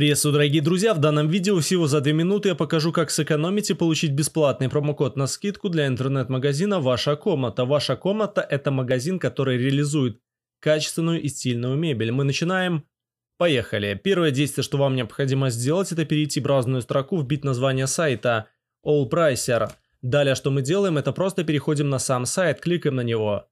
Приветствую, дорогие друзья! В данном видео всего за 2 минуты я покажу, как сэкономить и получить бесплатный промокод на скидку для интернет-магазина «Ваша комната». «Ваша комната» — это магазин, который реализует качественную и стильную мебель. Мы начинаем. Поехали! Первое действие, что вам необходимо сделать, это перейти в браузерную строку, вбить название сайта «AllPricer». Далее, что мы делаем, это просто переходим на сам сайт, кликаем на него.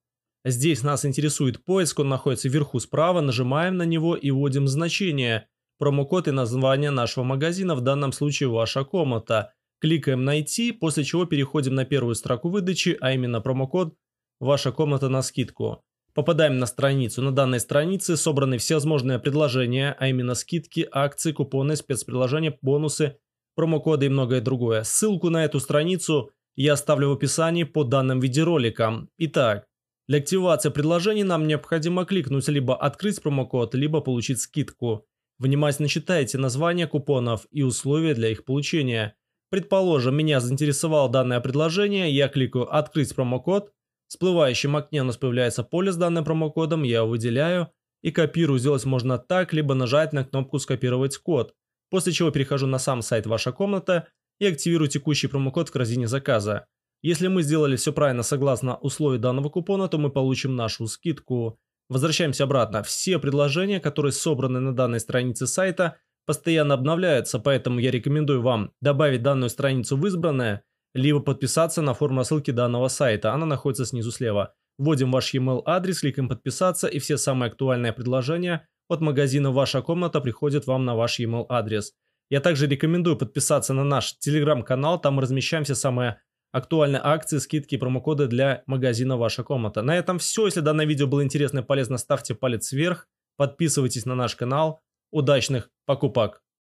Здесь нас интересует поиск, он находится вверху справа, нажимаем на него и вводим значение – Промокод и название нашего магазина, в данном случае ваша комната. Кликаем «Найти», после чего переходим на первую строку выдачи, а именно промокод «Ваша комната на скидку». Попадаем на страницу. На данной странице собраны всевозможные предложения, а именно скидки, акции, купоны, спецпредложения, бонусы, промокоды и многое другое. Ссылку на эту страницу я оставлю в описании под данным видеороликом. Итак, для активации предложений нам необходимо кликнуть либо «Открыть промокод», либо «Получить скидку». Внимательно читайте названия купонов и условия для их получения. Предположим, меня заинтересовало данное предложение, я кликаю «Открыть промокод», в всплывающем окне у нас появляется поле с данным промокодом, я его выделяю и копирую. Сделать можно так, либо нажать на кнопку «Скопировать код», после чего перехожу на сам сайт «Ваша комната» и активирую текущий промокод в корзине заказа. Если мы сделали все правильно согласно условию данного купона, то мы получим нашу скидку. Возвращаемся обратно. Все предложения, которые собраны на данной странице сайта, постоянно обновляются, поэтому я рекомендую вам добавить данную страницу в избранное, либо подписаться на форму ссылки данного сайта, она находится снизу слева. Вводим ваш e-mail адрес, кликаем подписаться и все самые актуальные предложения от магазина «Ваша комната» приходят вам на ваш e-mail адрес. Я также рекомендую подписаться на наш телеграм-канал, там мы размещаем все самые актуальные акции, скидки и промокоды для магазина «Ваша комната». На этом все. Если данное видео было интересно и полезно, ставьте палец вверх, подписывайтесь на наш канал. Удачных покупок!